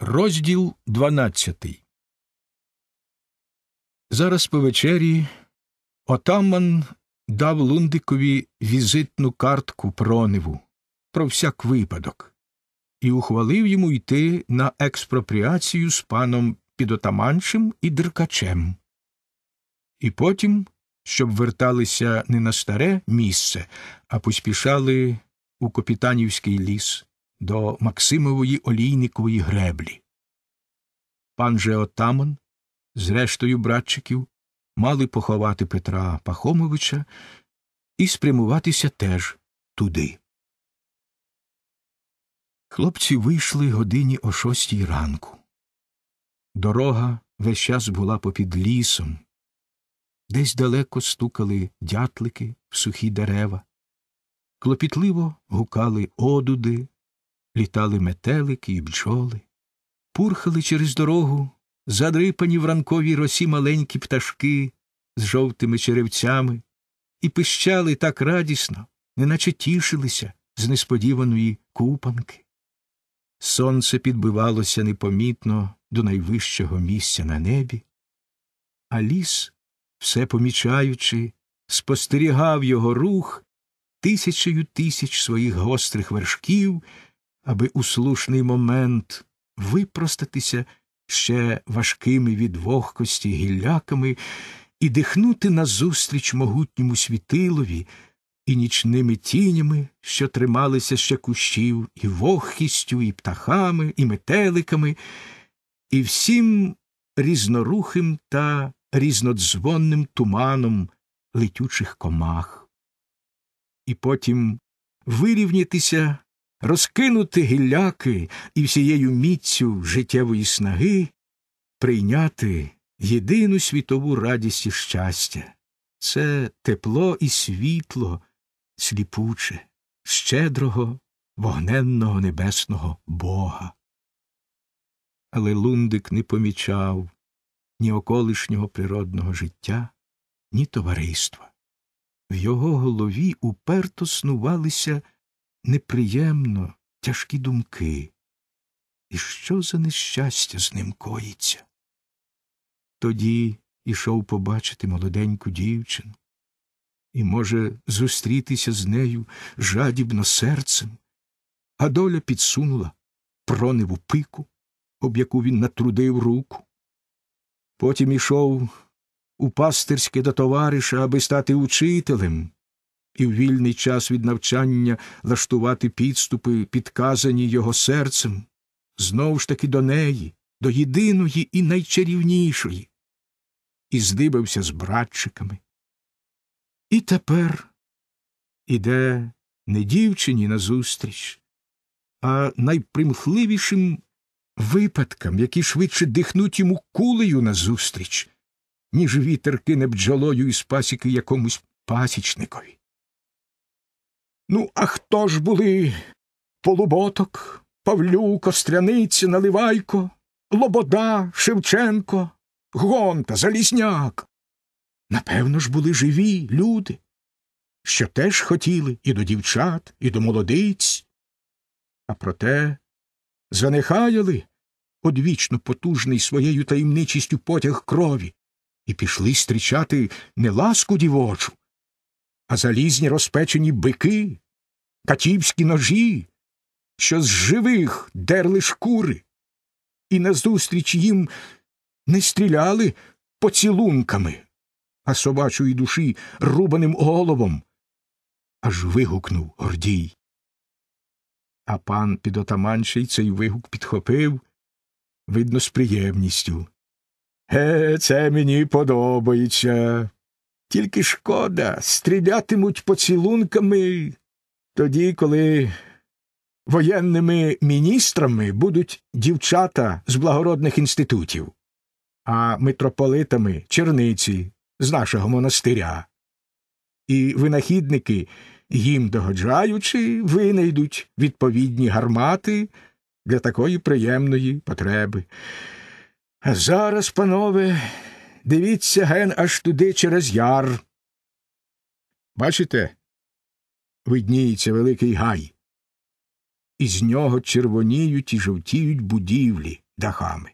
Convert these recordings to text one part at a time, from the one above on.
Розділ дванадцятий. Зараз по вечері отаман дав лундикові візитну картку прониву про всяк випадок і ухвалив йому йти на експропріацію з паном підотаманшим і деркачем. І потім, щоб верталися не на старе місце, а поспішали у капітанівський ліс до Максимової олійникової греблі. Пан же отаман, зрештою братчиків, мали поховати Петра Пахомовича і спрямуватися теж туди. Хлопці вийшли годині о шостій ранку. Дорога весь час була попід лісом, десь далеко стукали дятлики в сухі дерева, клопітливо гукали одуди, літали метелики і бджоли, пурхали через дорогу, задрипані в ранковій росі маленькі пташки з жовтими черевцями, і пищали так радісно, неначе тішилися з несподіваної купанки. Сонце підбивалося непомітно до найвищого місця на небі, а ліс, все помічаючи, спостерігав його рух тисячею тисяч своїх гострих вершків, аби у слушний момент випростатися ще важкими від вогкості гілляками і дихнути назустріч могутньому світилові і нічними тінями, що трималися ще кущів, і вогкістю, і птахами, і метеликами, і всім різнорухим та різнодзвонним туманом летючих комах. І потім вирівнятися розкинути гілляки і всією міцю життєвої снаги прийняти єдину світову радість і щастя це тепло і світло сліпуче, щедрого, вогненного небесного Бога. Але лундик не помічав ні околишнього природного життя, ні товариства. В його голові уперто снувалися неприємно тяжкі думки. І що за нещастя з ним коїться? Тоді ішов побачити молоденьку дівчину і, може, зустрітися з нею жадібно серцем, а доля підсунула проневу пику, об яку він натрудив руку. Потім ішов у пастирське до товариша, аби стати учителем, і в вільний час від навчання лаштувати підступи, підказані його серцем, знов ж таки до неї, до єдиної і найчарівнішої, і здибався з братчиками. І тепер іде не дівчині назустріч, а найпримхливішим випадкам, які швидше дихнуть йому кулею назустріч, ніж вітер кине бджолою із пасіки якомусь пасічникові. Ну, а хто ж були Полуботок, Павлюк, Стряниці, Наливайко, Лобода, Шевченко, Гонта, Залізняк? Напевно ж, були живі люди, що теж хотіли і до дівчат, і до молодиць. А проте занехаяли одвічно потужний своєю таємничістю потяг крові і пішли зустрічати не ласку дівочу, а залізні розпечені бики, катівські ножі, що з живих дерли шкури, і назустріч їм не стріляли поцілунками, а собачої душі рубаним головом. Аж вигукнув Гордій. А пан підотаманший цей вигук підхопив, видно, з приємністю. Е, це мені подобається. Тільки шкода, стрілятимуть поцілунками тоді, коли воєнними міністрами будуть дівчата з благородних інститутів, а митрополитами черниці з нашого монастиря. І винахідники, їм догоджаючи, винайдуть відповідні гармати для такої приємної потреби. А зараз, панове, Дивіться ген аж туди через яр. Бачите? Видніється великий гай. Із нього червоніють і жовтіють будівлі дахами.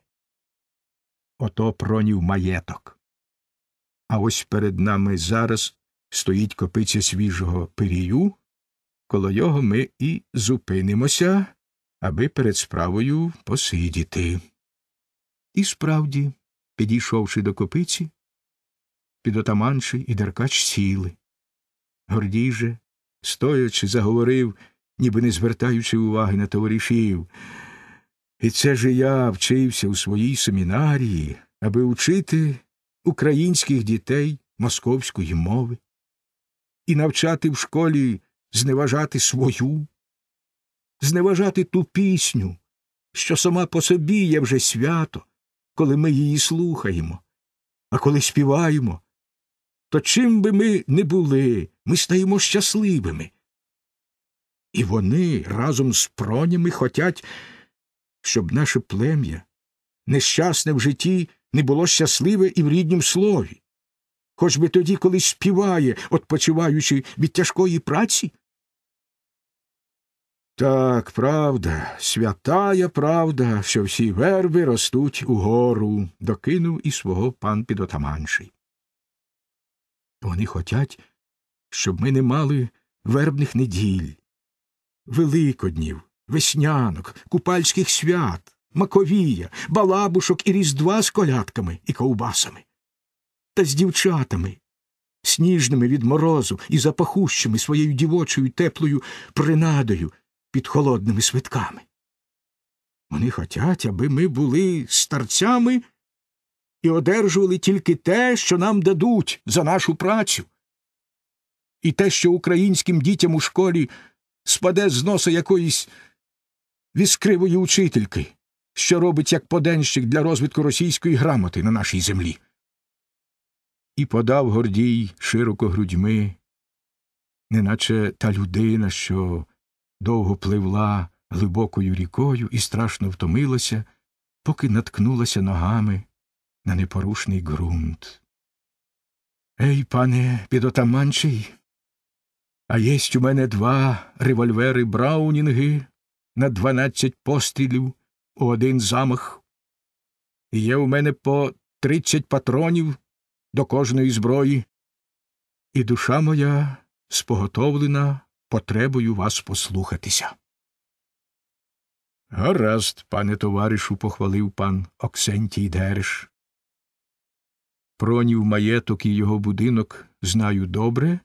Ото пронів маєток. А ось перед нами зараз стоїть копиця свіжого пирію, коло його ми і зупинимося, аби перед справою посидіти. І справді. Підійшовши до копиці, підотаманший і Деркач сіли. Гордій же, стоячи, заговорив, ніби не звертаючи уваги на товаришів. І це же я вчився у своїй семінарії, аби учити українських дітей московської мови і навчати в школі зневажати свою, зневажати ту пісню, що сама по собі є вже свято коли ми її слухаємо, а коли співаємо, то чим би ми не були, ми стаємо щасливими. І вони разом з пронями хотять, щоб наше плем'я нещасне в житті не було щасливе і в ріднім слові, хоч би тоді, коли співає, відпочиваючи від тяжкої праці. Так, правда, святая правда, що всі верби ростуть угору, докинув і свого пан підотаманший. Вони хотять, щоб ми не мали вербних неділь, великоднів, веснянок, купальських свят, маковія, балабушок і різдва з колядками і ковбасами, та з дівчатами. Сніжними від морозу і запахущими своєю дівочою теплою принадою, під холодними свитками. Вони хотять, аби ми були старцями і одержували тільки те, що нам дадуть за нашу працю. І те, що українським дітям у школі спаде з носа якоїсь віскривої учительки, що робить як поденщик для розвитку російської грамоти на нашій землі. І подав Гордій широко грудьми, неначе та людина, що довго пливла глибокою рікою і страшно втомилася, поки наткнулася ногами на непорушний ґрунт. Ей, пане підотаманчий, а єсть у мене два револьвери Браунінги на дванадцять пострілів у один замах. І є у мене по тридцять патронів до кожної зброї. І душа моя споготовлена потребою вас послухатися. Гаразд, пане товаришу, похвалив пан Оксентій Дереш. Пронів маєток і його будинок знаю добре,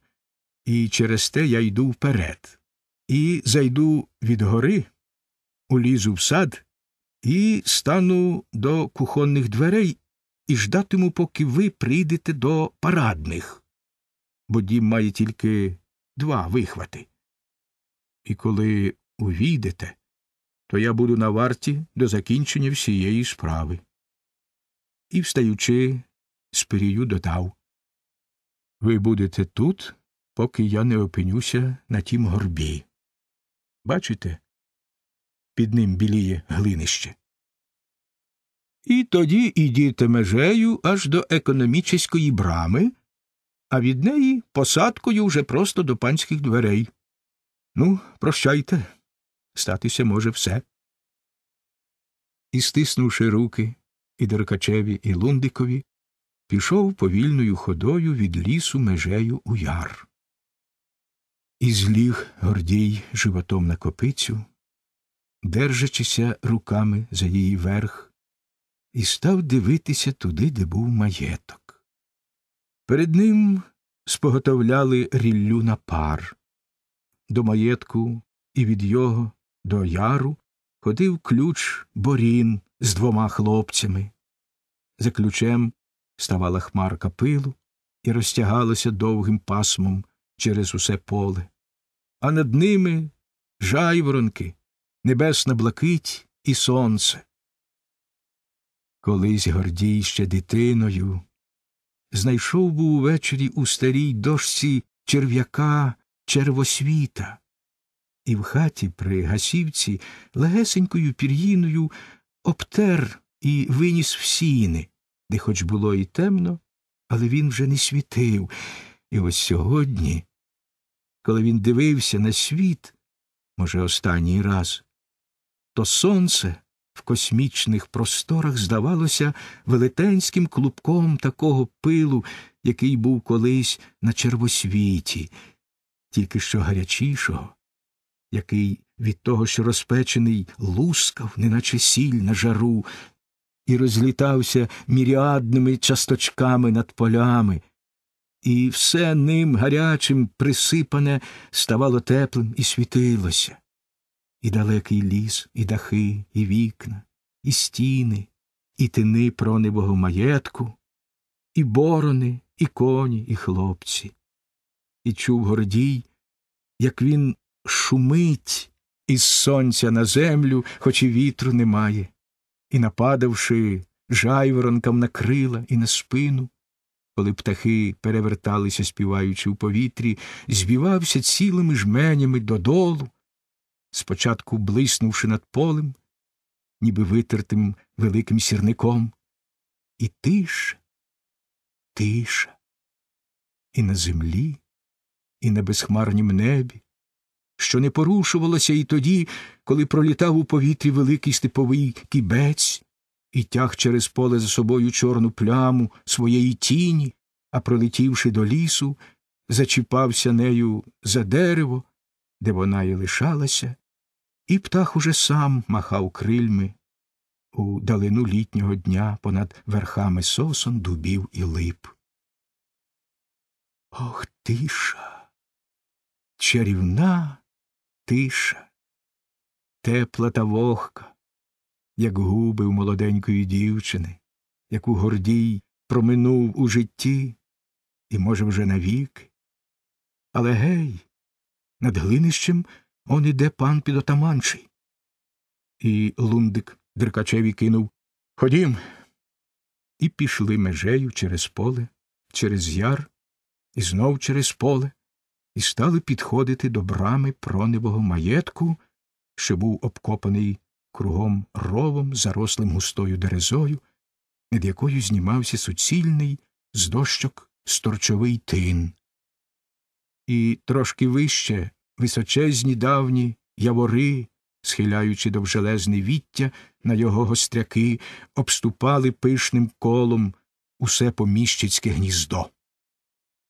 і через те я йду вперед. І зайду від гори, улізу в сад і стану до кухонних дверей і ждатиму, поки ви прийдете до парадних, бо дім має тільки два вихвати і коли увійдете, то я буду на варті до закінчення всієї справи. І, встаючи, спирію додав Ви будете тут, поки я не опинюся на тім горбі. Бачите? Під ним біліє глинище. І тоді ідіте межею аж до економічної брами, а від неї посадкою вже просто до панських дверей. Ну, прощайте, статися може все. І, стиснувши руки і Деркачеві, і Лундикові, пішов повільною ходою від лісу межею у яр. І зліг Гордій животом на копицю, держачися руками за її верх, і став дивитися туди, де був маєток. Перед ним споготовляли ріллю на пар до маєтку і від його до яру ходив ключ борін з двома хлопцями. За ключем ставала хмарка пилу і розтягалася довгим пасмом через усе поле, а над ними жайворонки, небесна блакить і сонце. Колись Гордій ще дитиною. Знайшов був увечері у старій дошці черв'яка червосвіта. І в хаті при гасівці легесенькою пір'їною обтер і виніс в сіни, де хоч було і темно, але він вже не світив. І ось сьогодні, коли він дивився на світ, може, останній раз, то сонце в космічних просторах здавалося велетенським клубком такого пилу, який був колись на червосвіті, тільки що гарячішого, який від того, що розпечений, лускав, неначе сіль на жару, і розлітався міріадними часточками над полями, і все ним гарячим присипане ставало теплим і світилося. І далекий ліс, і дахи, і вікна, і стіни, і тини проневого маєтку, і борони, і коні, і хлопці і чув Гордій, як він шумить із сонця на землю, хоч і вітру немає, і, нападавши жайворонкам на крила і на спину, коли птахи переверталися, співаючи у повітрі, збивався цілими жменями додолу, спочатку блиснувши над полем, ніби витертим великим сірником, і тиша, тиша, і на землі і на безхмарнім небі, що не порушувалося і тоді, коли пролітав у повітрі великий степовий кібець і тяг через поле за собою чорну пляму своєї тіні, а пролетівши до лісу, зачіпався нею за дерево, де вона й лишалася, і птах уже сам махав крильми у далину літнього дня понад верхами сосон, дубів і лип. Ох, тиша чарівна тиша, тепла та вогка, як губи у молоденької дівчини, яку Гордій проминув у житті і, може, вже навіки. Але гей, над глинищем он іде пан підотаманчий. І лундик Деркачеві кинув Ходім. І пішли межею через поле, через яр, і знов через поле, і стали підходити до брами проневого маєтку, що був обкопаний кругом ровом, зарослим густою дерезою, над якою знімався суцільний з дощок сторчовий тин. І трошки вище височезні давні явори, схиляючи довжелезне віття на його гостряки, обступали пишним колом усе поміщицьке гніздо.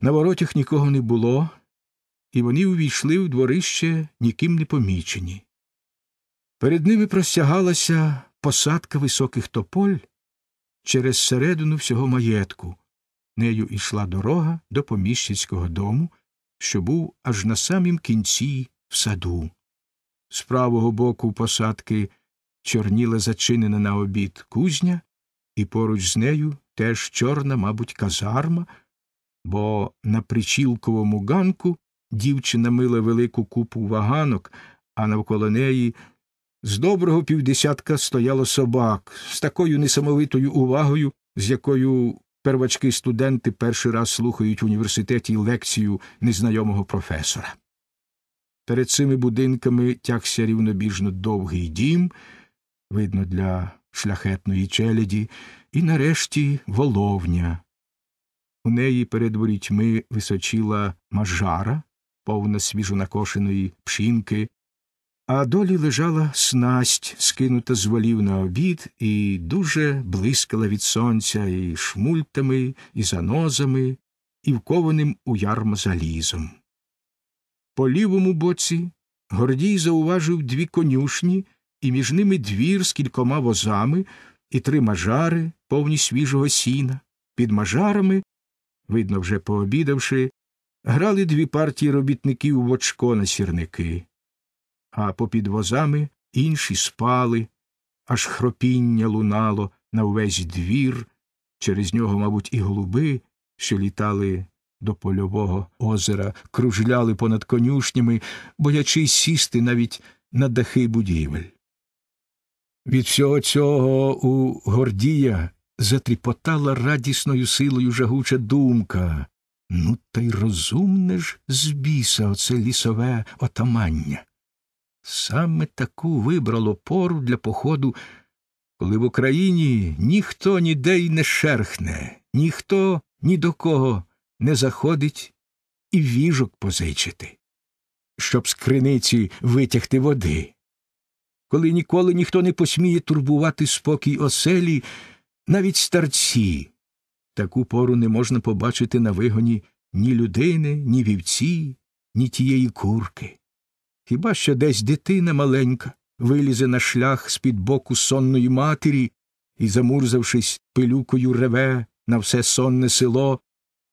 На воротях нікого не було, і вони увійшли в дворище ніким не помічені. Перед ними простягалася посадка високих тополь через середину всього маєтку. Нею йшла дорога до поміщицького дому, що був аж на самім кінці в саду. З правого боку посадки чорніла зачинена на обід кузня, і поруч з нею теж чорна, мабуть, казарма, бо на причілковому ганку Дівчина мила велику купу ваганок, а навколо неї з доброго півдесятка стояло собак, з такою несамовитою увагою, з якою первачки студенти перший раз слухають в університеті лекцію незнайомого професора. Перед цими будинками тягся рівнобіжно довгий дім, видно, для шляхетної челяді, і нарешті воловня. У неї перед ворітьми височила мажара, повна свіжонакошеної пшінки, а долі лежала снасть, скинута з волів на обід, і дуже блискала від сонця і шмультами, і занозами, і вкованим у ярма залізом. По лівому боці Гордій зауважив дві конюшні, і між ними двір з кількома возами і три мажари, повні свіжого сіна. Під мажарами, видно, вже пообідавши, грали дві партії робітників в очко на сірники, а попід возами інші спали, аж хропіння лунало на увесь двір, через нього, мабуть, і голуби, що літали до польового озера, кружляли понад конюшнями, боячись сісти навіть на дахи будівель. Від всього цього у Гордія затріпотала радісною силою жагуча думка, Ну, та й розумне ж з біса оце лісове отамання. Саме таку вибрало пору для походу, коли в Україні ніхто ніде й не шерхне, ніхто ні до кого не заходить і віжок позичити, щоб з криниці витягти води. Коли ніколи ніхто не посміє турбувати спокій оселі, навіть старці таку пору не можна побачити на вигоні ні людини, ні вівці, ні тієї курки. Хіба що десь дитина маленька вилізе на шлях з під боку сонної матері і, замурзавшись пилюкою, реве на все сонне село,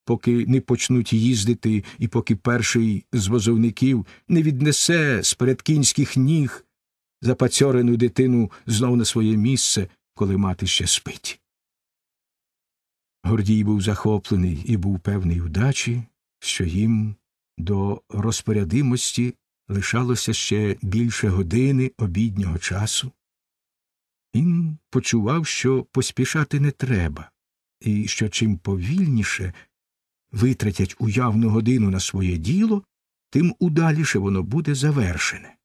поки не почнуть їздити і поки перший з возовників не віднесе з передкінських ніг запацьорену дитину знов на своє місце, коли мати ще спить. Гордій був захоплений і був певний удачі, що їм до розпорядимості лишалося ще більше години обіднього часу. Він почував, що поспішати не треба, і що чим повільніше витратять уявну годину на своє діло, тим удаліше воно буде завершене.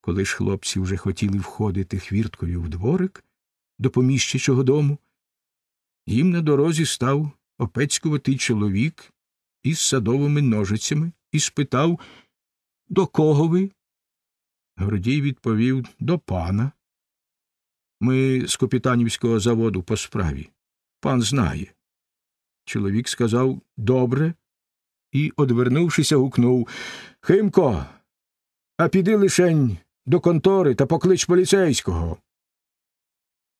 Коли ж хлопці вже хотіли входити хвірткою в дворик до поміщичого дому, їм на дорозі став опецькуватий чоловік із садовими ножицями і спитав, до кого ви? Гордій відповів до пана. Ми з Копітанівського заводу по справі. Пан знає. Чоловік сказав добре і, одвернувшися, гукнув Химко, а піди лишень до контори та поклич поліцейського.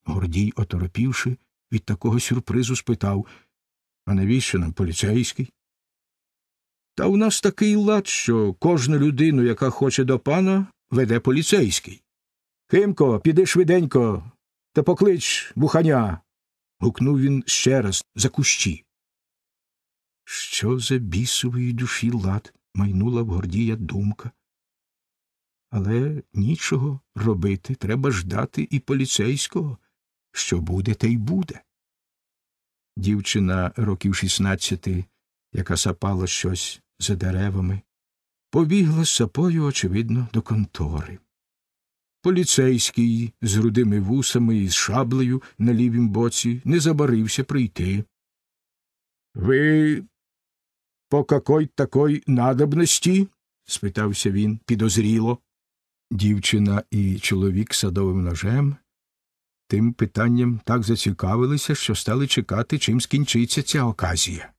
Гордій, оторопівши, від такого сюрпризу спитав А навіщо нам поліцейський? Та у нас такий лад, що кожну людину, яка хоче до пана, веде поліцейський. Химко, піди швиденько та поклич буханя. гукнув він ще раз за кущі. Що за бісової душі лад майнула в Гордія думка. Але нічого робити, треба ждати і поліцейського що буде, те й буде. Дівчина років шістнадцяти, яка сапала щось за деревами, побігла з сапою, очевидно, до контори. Поліцейський з рудими вусами і з шаблею на лівім боці не забарився прийти. Ви по какой такой надобності? спитався він підозріло. Дівчина і чоловік садовим ножем Тим питанням так зацікавилися, що стали чекати, чим скінчиться ця оказія.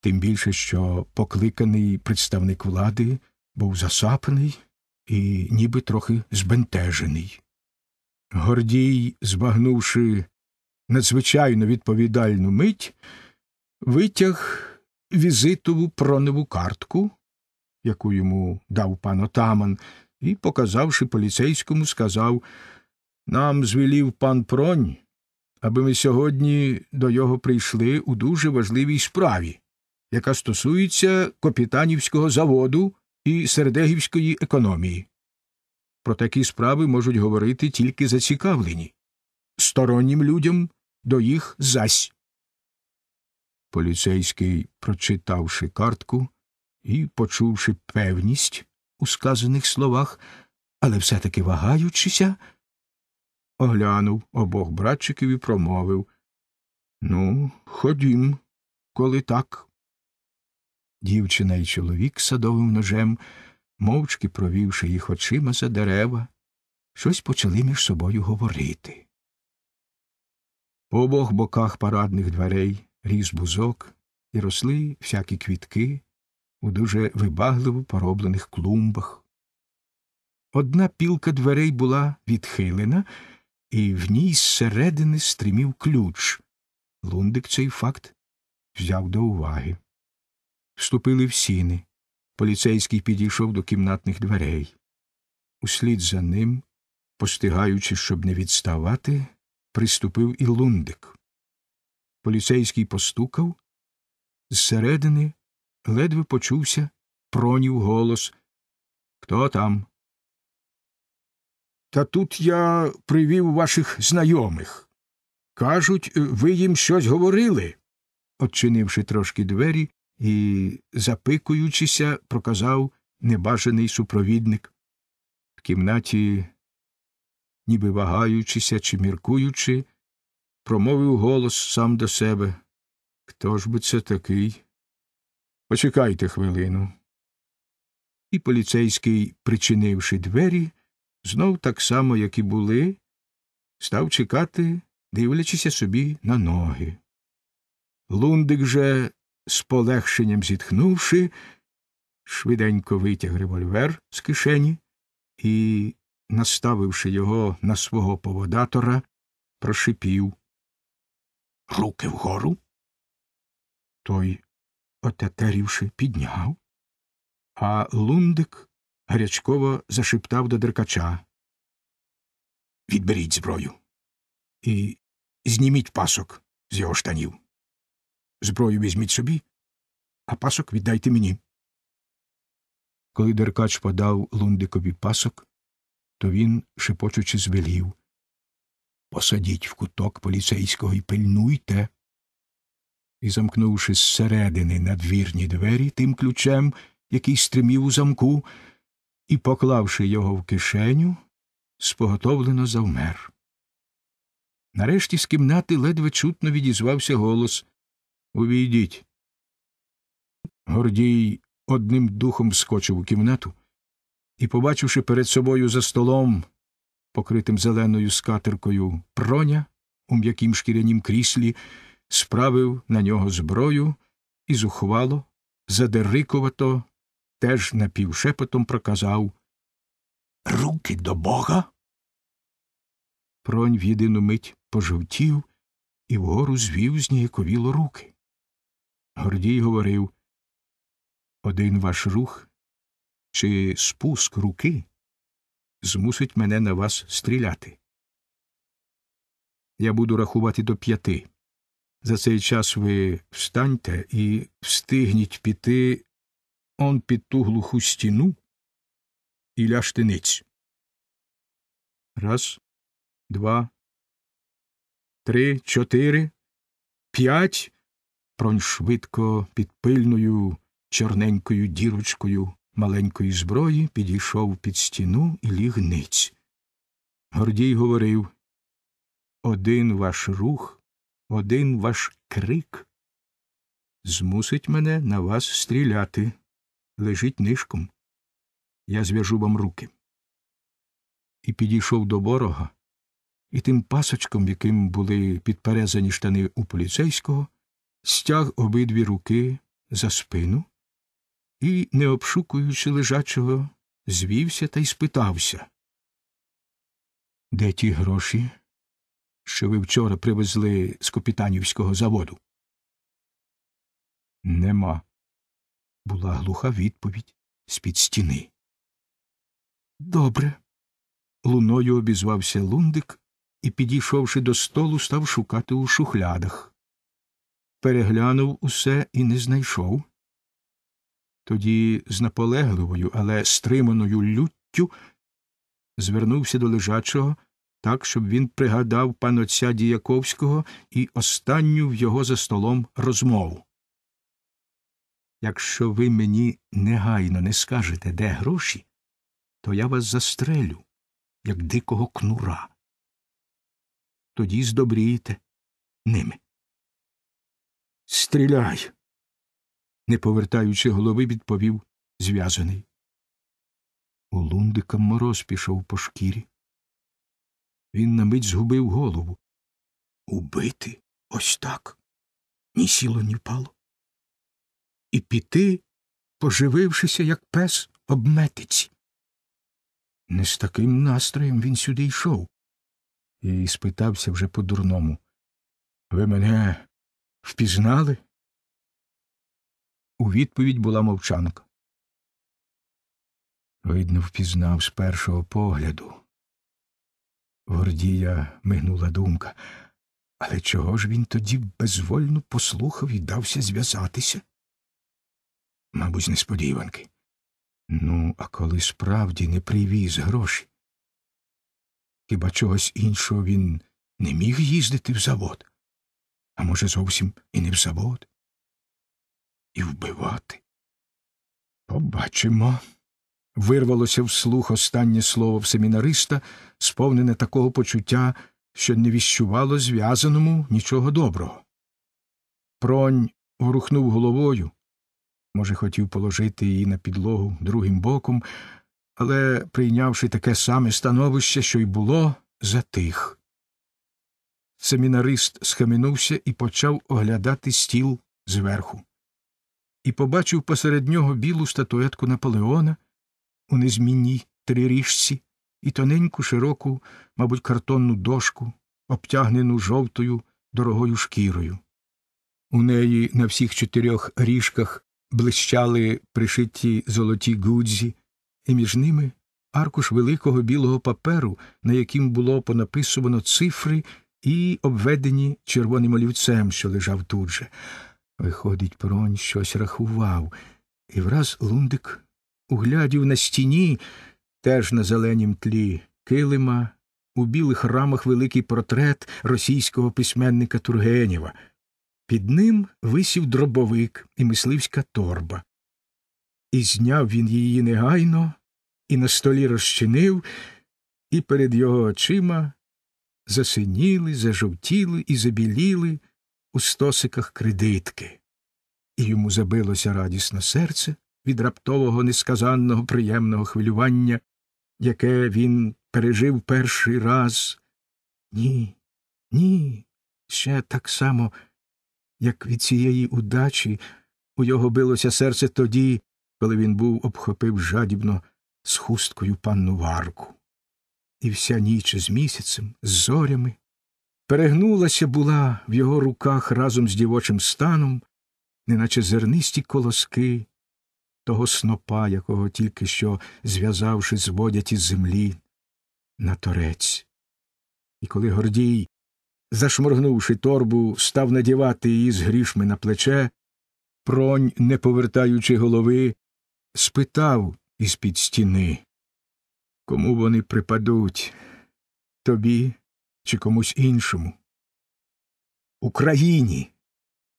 Тим більше, що покликаний представник влади був засапаний і ніби трохи збентежений. Гордій, збагнувши надзвичайно відповідальну мить, витяг візитову пронову картку, яку йому дав пан отаман, і, показавши поліцейському, сказав нам звелів пан Пронь, аби ми сьогодні до його прийшли у дуже важливій справі, яка стосується капітанівського заводу і сердегівської економії. Про такі справи можуть говорити тільки зацікавлені, стороннім людям до їх зась. Поліцейський, прочитавши картку і почувши певність у сказаних словах, але все таки вагаючися, оглянув обох братчиків і промовив Ну, ходім, коли так. Дівчина і чоловік садовим ножем, мовчки провівши їх очима за дерева, щось почали між собою говорити. По обох боках парадних дверей ріс бузок і росли всякі квітки у дуже вибагливо пороблених клумбах. Одна пілка дверей була відхилена і в ній зсередини стримів ключ. Лундик цей факт взяв до уваги. Вступили в сіни. Поліцейський підійшов до кімнатних дверей. Услід за ним, постигаючи, щоб не відставати, приступив і лундик. Поліцейський постукав. Зсередини ледве почувся, пронів голос Хто там? Та тут я привів ваших знайомих. Кажуть, е, ви їм щось говорили. Отчинивши трошки двері і, запикуючися, проказав небажаний супровідник. В кімнаті, ніби вагаючися чи міркуючи, промовив голос сам до себе. Хто ж би це такий? Почекайте хвилину. І поліцейський, причинивши двері, знов так само, як і були, став чекати, дивлячися собі на ноги. Лундик же, з полегшенням зітхнувши, швиденько витяг револьвер з кишені і, наставивши його на свого поводатора, прошипів Руки вгору. Той, отетерівши, підняв, а лундик гарячково зашептав до деркача. Відберіть зброю і зніміть пасок з його штанів. Зброю візьміть собі, а пасок віддайте мені. Коли деркач подав лундикові пасок, то він, шепочучи, звелів Посадіть в куток поліцейського і пильнуйте. І, замкнувши зсередини надвірні двері тим ключем, який стримів у замку, і, поклавши його в кишеню, споготовлено завмер. Нарешті з кімнати ледве чутно відізвався голос Увійдіть. Гордій одним духом скочив у кімнату і, побачивши перед собою за столом, покритим зеленою скатеркою, проня у м'якім шкірянім кріслі, справив на нього зброю і зухвало, задерикувато теж напівшепотом проказав Руки до бога. Пронь в єдину мить пожовтів і вгору звів зніяковіло руки. Гордій говорив Один ваш рух чи спуск руки змусить мене на вас стріляти. Я буду рахувати до п'яти. За цей час ви встаньте і встигніть піти он під ту глуху стіну і ляштиниць. Раз, два, три, чотири, п'ять. Пронь швидко під пильною чорненькою дірочкою маленької зброї підійшов під стіну і лігниць. Гордій говорив один ваш рух, один ваш крик змусить мене на вас стріляти лежить нишком. Я зв'яжу вам руки. І підійшов до ворога, і тим пасочком, яким були підперезані штани у поліцейського, стяг обидві руки за спину і, не обшукуючи лежачого, звівся та й спитався. Де ті гроші, що ви вчора привезли з копітанівського заводу? Нема, була глуха відповідь з під стіни. Добре. Луною обізвався лундик і, підійшовши до столу, став шукати у шухлядах. Переглянув усе і не знайшов. Тоді з наполегливою, але стриманою люттю звернувся до лежачого так, щоб він пригадав панотця Діяковського і останню в його за столом розмову. Якщо ви мені негайно не скажете, де гроші, то я вас застрелю, як дикого кнура. Тоді здобрієте ними. Стріляй, не повертаючи голови, відповів зв'язаний. У лундика мороз пішов по шкірі. Він на мить згубив голову. Убити ось так. Ні сіло, ні впало і піти, поживившися, як пес об Не з таким настроєм він сюди йшов і спитався вже по дурному. Ви мене впізнали? У відповідь була мовчанка. Видно, впізнав з першого погляду. Гордія мигнула думка. Але чого ж він тоді безвольно послухав і дався зв'язатися? мабуть, несподіванки. Ну, а коли справді не привіз гроші, хіба чогось іншого він не міг їздити в завод, а може, зовсім і не в завод, і вбивати? Побачимо. Вирвалося вслух останнє слово в семінариста, сповнене такого почуття, що не віщувало зв'язаному нічого доброго. Пронь ворухнув головою, Може, хотів положити її на підлогу другим боком, але, прийнявши таке саме становище, що й було, затих. Семінарист схаменувся і почав оглядати стіл зверху. І побачив посеред нього білу статуетку Наполеона у незмінній триріжці і тоненьку широку, мабуть, картонну дошку, обтягнену жовтою дорогою шкірою. У неї на всіх чотирьох ріжках блищали пришиті золоті гудзі, і між ними аркуш великого білого паперу, на яким було понаписувано цифри і обведені червоним олівцем, що лежав тут же. Виходить, Пронь щось рахував, і враз лундик углядів на стіні, теж на зеленім тлі килима, у білих рамах великий портрет російського письменника Тургенєва – під ним висів дробовик і мисливська торба. І зняв він її негайно, і на столі розчинив, і перед його очима засиніли, зажовтіли і забіліли у стосиках кредитки. І йому забилося радісно серце від раптового несказанного приємного хвилювання, яке він пережив перший раз. Ні, ні, ще так само як від цієї удачі у його билося серце тоді, коли він був обхопив жадібно з хусткою панну Варку. І вся ніч з місяцем, з зорями, перегнулася була в його руках разом з дівочим станом, неначе зернисті колоски того снопа, якого тільки що, зв'язавши, зводять із землі на торець. І коли Гордій зашморгнувши торбу, став надівати її з грішми на плече. Пронь, не повертаючи голови, спитав із під стіни кому вони припадуть тобі чи комусь іншому. Україні.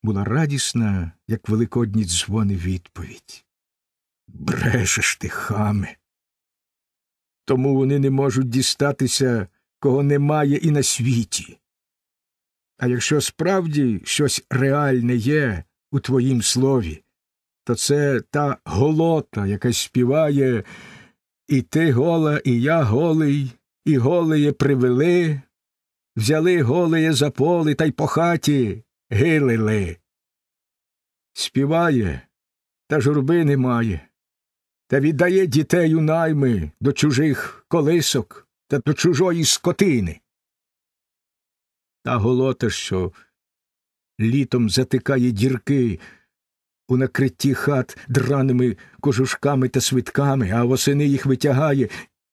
була радісна, як великодні дзвони відповідь. Брешеш ти, хаме. Тому вони не можуть дістатися, кого немає і на світі. А якщо справді щось реальне є у твоїм слові, то це та голота, яка співає І ти гола, і я голий, і голеє привели, взяли голеє за поле та й по хаті гилили. Співає, та журби немає, та віддає дітей у найми до чужих колисок та до чужої скотини та голота, що літом затикає дірки у накритті хат драними кожушками та свитками, а восени їх витягає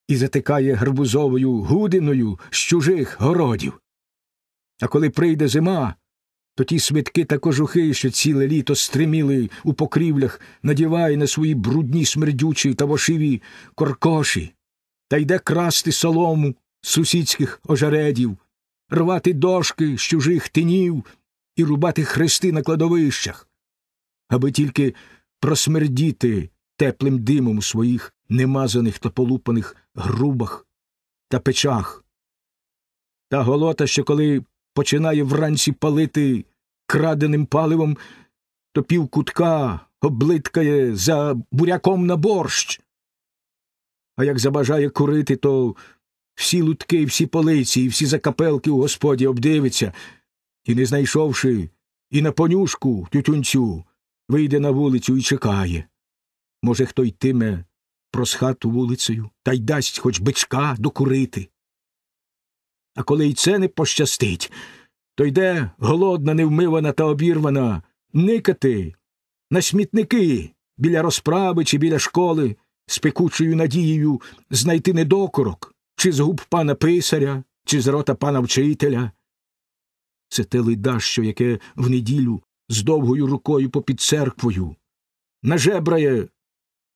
і затикає гарбузовою гудиною з чужих городів. А коли прийде зима, то ті свитки та кожухи, що ціле літо стриміли у покрівлях, надіває на свої брудні смердючі та вошиві коркоші та йде красти солому сусідських ожередів, рвати дошки з чужих тинів і рубати хрести на кладовищах, аби тільки просмердіти теплим димом у своїх немазаних та полупаних грубах та печах. Та голота, що коли починає вранці палити краденим паливом, то півкутка облиткає за буряком на борщ. А як забажає курити, то всі лутки, всі полиці, і всі закапелки у господі обдивиться, і, не знайшовши, і на понюшку тютюнцю, вийде на вулицю і чекає. Може, хто йтиме прос хату вулицею та й дасть хоч бичка докурити. А коли й це не пощастить, то йде голодна, невмивана та обірвана никати на смітники біля розправи чи біля школи з пекучою надією знайти недокорок, чи з губ пана писаря, чи з рота пана вчителя. Це те ледащо, яке в неділю з довгою рукою попід церквою нажебрає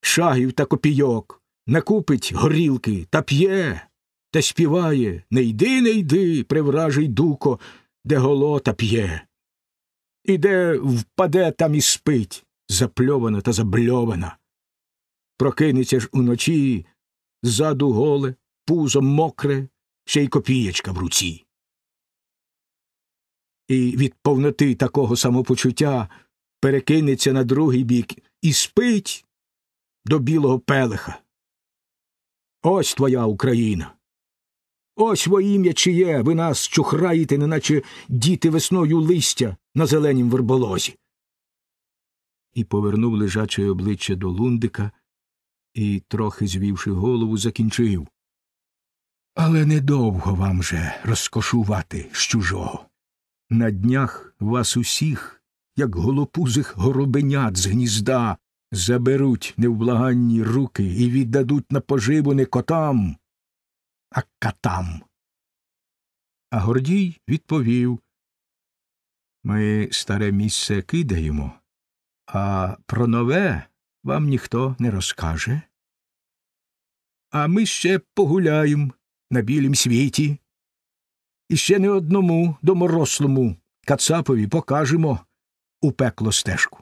шагів та копійок, накупить горілки та п'є, та співає Не йди, не йди, привражий дуко, де голота п'є. іде впаде, там і спить, запльована та забльована. Прокинеться ж уночі ззаду голе, Пузом мокре, ще й копієчка в руці. І від повноти такого самопочуття перекинеться на другий бік і спить до білого пелеха. Ось твоя Україна. Ось во ім'я чиє ви нас чухраєте, неначе діти весною листя на зеленім верболозі. І повернув лежаче обличчя до лундика і, трохи звівши голову, закінчив. Але недовго вам же розкошувати з чужого. На днях вас усіх, як голопузих горобенят з гнізда, заберуть невблаганні руки і віддадуть на поживу не котам, а катам. А Гордій відповів Ми старе місце кидаємо, а про нове вам ніхто не розкаже. А ми ще погуляємо на білім світі. І ще не одному доморослому Кацапові покажемо у пекло стежку.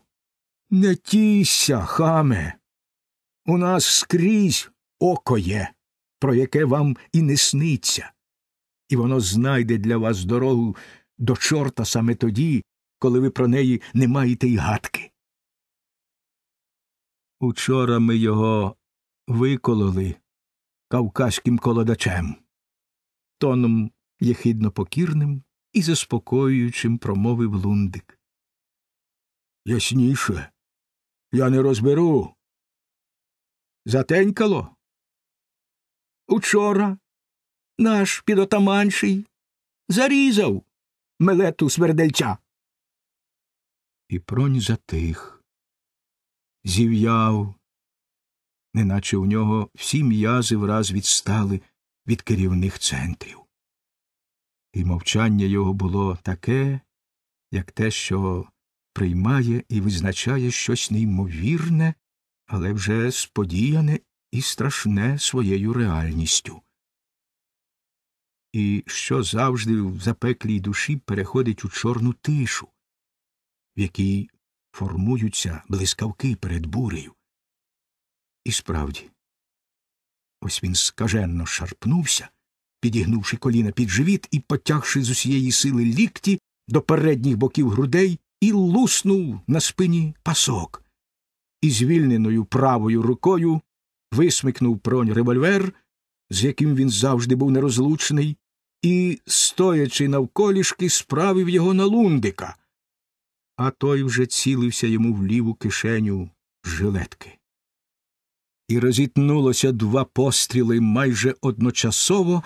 Не тійся, хаме. У нас скрізь око є, про яке вам і не сниться, і воно знайде для вас дорогу до чорта саме тоді, коли ви про неї не маєте й гадки. Учора ми його викололи кавказьким колодачем тоном яхидно покірним і заспокоюючим промовив лундик. Ясніше. Я не розберу. Затенькало. Учора наш підотаманший зарізав мелету свердельця. І пронь затих, зів'яв, неначе у нього всі м'язи враз відстали від керівних центрів. І мовчання його було таке, як те, що приймає і визначає щось неймовірне, але вже сподіяне і страшне своєю реальністю. І що завжди в запеклій душі переходить у чорну тишу, в якій формуються блискавки перед бурею. І справді, Ось він скаженно шарпнувся, підігнувши коліна під живіт і потягши з усієї сили лікті до передніх боків грудей, і луснув на спині пасок. І звільненою правою рукою висмикнув пронь револьвер, з яким він завжди був нерозлучний, і, стоячи навколішки, справив його на лундика, а той вже цілився йому в ліву кишеню жилетки і розітнулося два постріли майже одночасово,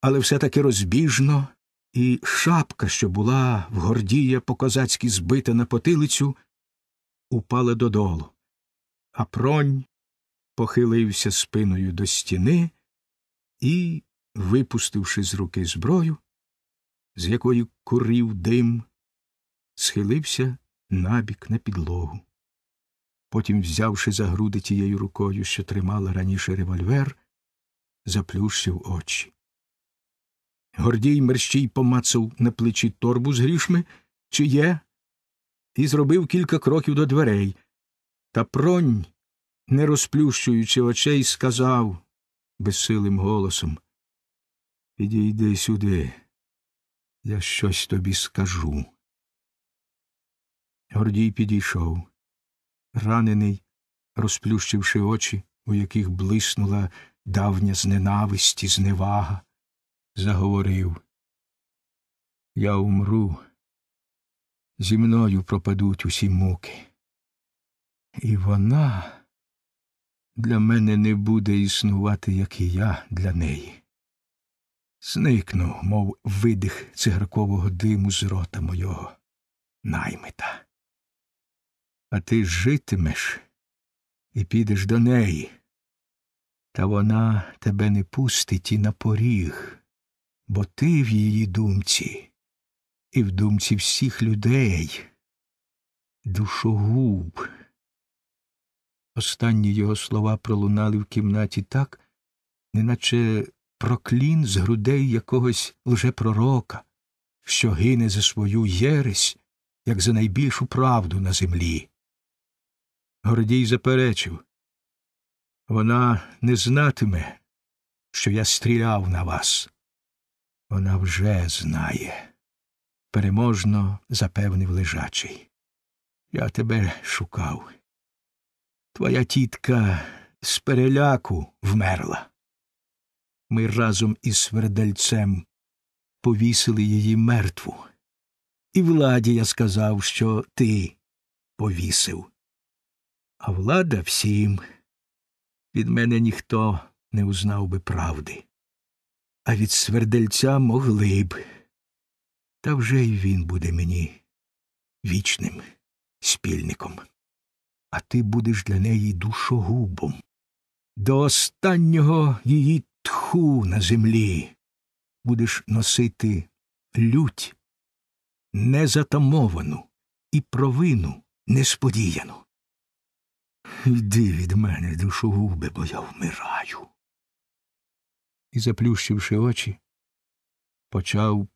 але все таки розбіжно, і шапка, що була в гордія по козацьки збита на потилицю, упала додолу. А пронь похилився спиною до стіни і, випустивши з руки зброю, з якої курив дим, схилився набік на підлогу потім, взявши за груди тією рукою, що тримала раніше револьвер, заплющив очі. Гордій мерщій помацав на плечі торбу з грішми, чи є, і зробив кілька кроків до дверей. Та пронь, не розплющуючи очей, сказав безсилим голосом Підійди сюди, я щось тобі скажу. Гордій підійшов ранений, розплющивши очі, у яких блиснула давня зненависть і зневага, заговорив Я умру, зі мною пропадуть усі муки. І вона для мене не буде існувати, як і я для неї. Зникнув, мов видих цигаркового диму з рота мого наймита. А ти житимеш і підеш до неї, та вона тебе не пустить і на поріг, бо ти в її думці і в думці всіх людей, душогуб. Останні його слова пролунали в кімнаті так, неначе проклін з грудей якогось лжепророка, що гине за свою єресь, як за найбільшу правду на землі. Гордій заперечив вона не знатиме, що я стріляв на вас. Вона вже знає, переможно запевнив лежачий. Я тебе шукав. Твоя тітка з переляку вмерла. Ми разом із свердельцем повісили її мертву. І владі я сказав, що ти повісив а влада всім. Від мене ніхто не узнав би правди, а від свердельця могли б. Та вже й він буде мені вічним спільником, а ти будеш для неї душогубом. До останнього її тху на землі будеш носити лють незатамовану і провину несподіяну. Йди від мене, душогубе, бо я вмираю. І, заплющивши очі, почав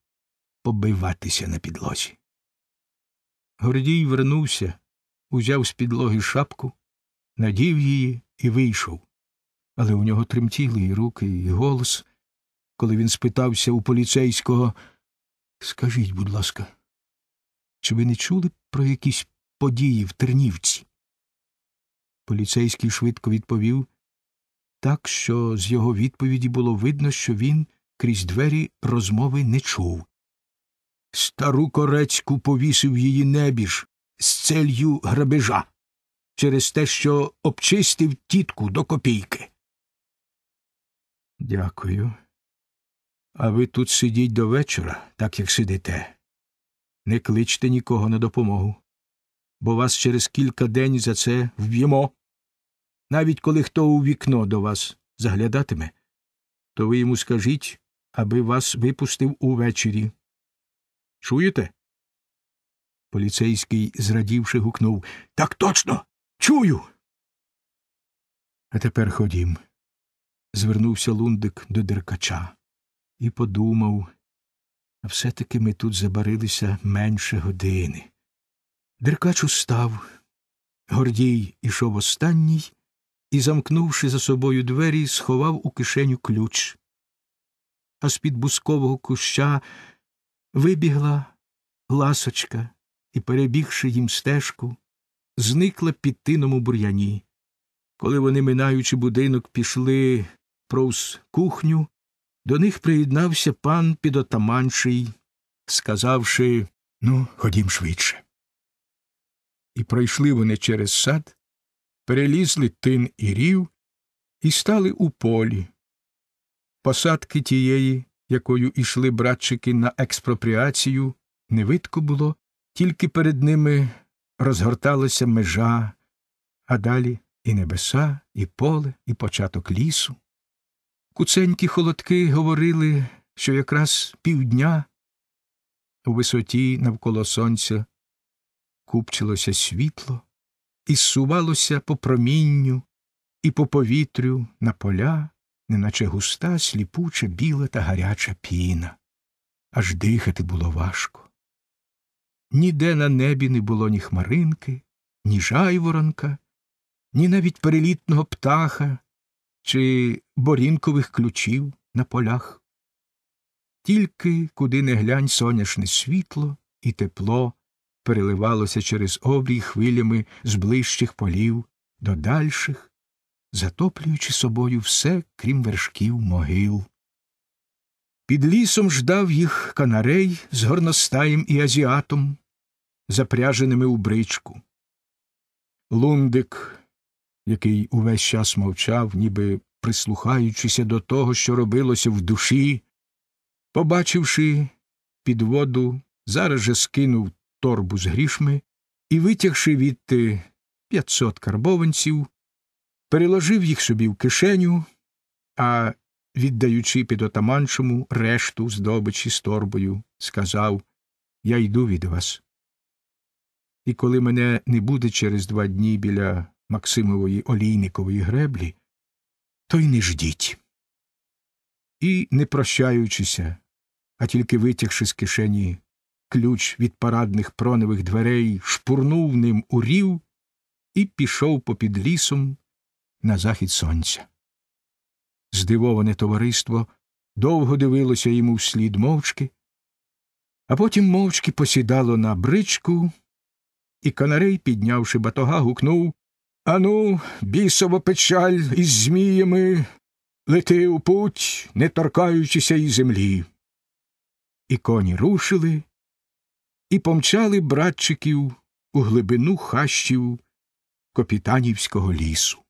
побиватися на підлозі. Гордій вернувся, узяв з підлоги шапку, надів її і вийшов. Але у нього тремтіли і руки, і голос. Коли він спитався у поліцейського Скажіть, будь ласка, чи ви не чули про якісь події в Тернівці? Поліцейський швидко відповів так, що з його відповіді було видно, що він крізь двері розмови не чув. Стару корецьку повісив її небіж з целью грабежа через те, що обчистив тітку до копійки. Дякую. А ви тут сидіть до вечора, так як сидите. Не кличте нікого на допомогу бо вас через кілька день за це вб'ємо. Навіть коли хто у вікно до вас заглядатиме, то ви йому скажіть, аби вас випустив увечері. Чуєте? Поліцейський, зрадівши, гукнув Так точно. Чую. А тепер ходім. Звернувся лундик до деркача і подумав, а все таки ми тут забарилися менше години. Деркач устав. Гордій ішов останній і, замкнувши за собою двері, сховав у кишеню ключ. А з під бускового куща вибігла ласочка і, перебігши їм стежку, зникла під тином у бур'яні. Коли вони, минаючи будинок, пішли провз кухню, до них приєднався пан підотаманший, сказавши Ну, ходім швидше. І пройшли вони через сад, перелізли тин і рів і стали у полі. Посадки тієї, якою йшли братчики на експропріацію, невидко було, тільки перед ними розгорталася межа, а далі і небеса, і поле, і початок лісу. Куценькі холодки говорили, що якраз півдня у висоті навколо сонця купчилося світло і сувалося по промінню і по повітрю на поля, неначе густа, сліпуча, біла та гаряча піна. Аж дихати було важко. Ніде на небі не було ні хмаринки, ні жайворонка, ні навіть перелітного птаха чи борінкових ключів на полях. Тільки куди не глянь соняшне світло і тепло переливалося через обрій хвилями з ближчих полів до дальших, затоплюючи собою все, крім вершків могил. Під лісом ждав їх канарей з горностаєм і азіатом, запряженими у бричку. Лундик, який увесь час мовчав, ніби прислухаючися до того, що робилося в душі, побачивши підводу, зараз же скинув торбу з грішми і, витягши відти 500 карбованців, переложив їх собі в кишеню, а, віддаючи під отаманшому решту здобичі з торбою, сказав Я йду від вас. І коли мене не буде через два дні біля Максимової олійникової греблі, то й не ждіть. І, не прощаючися, а тільки витягши з кишені ключ від парадних проневих дверей, шпурнув ним у рів і пішов попід лісом на захід сонця. Здивоване товариство довго дивилося йому вслід мовчки, а потім мовчки посідало на бричку, і канарей, піднявши батога, гукнув Ану, бісова печаль із зміями, лети у путь, не торкаючися і землі. І коні рушили, і помчали братчиків у глибину хащів Копітанівського лісу.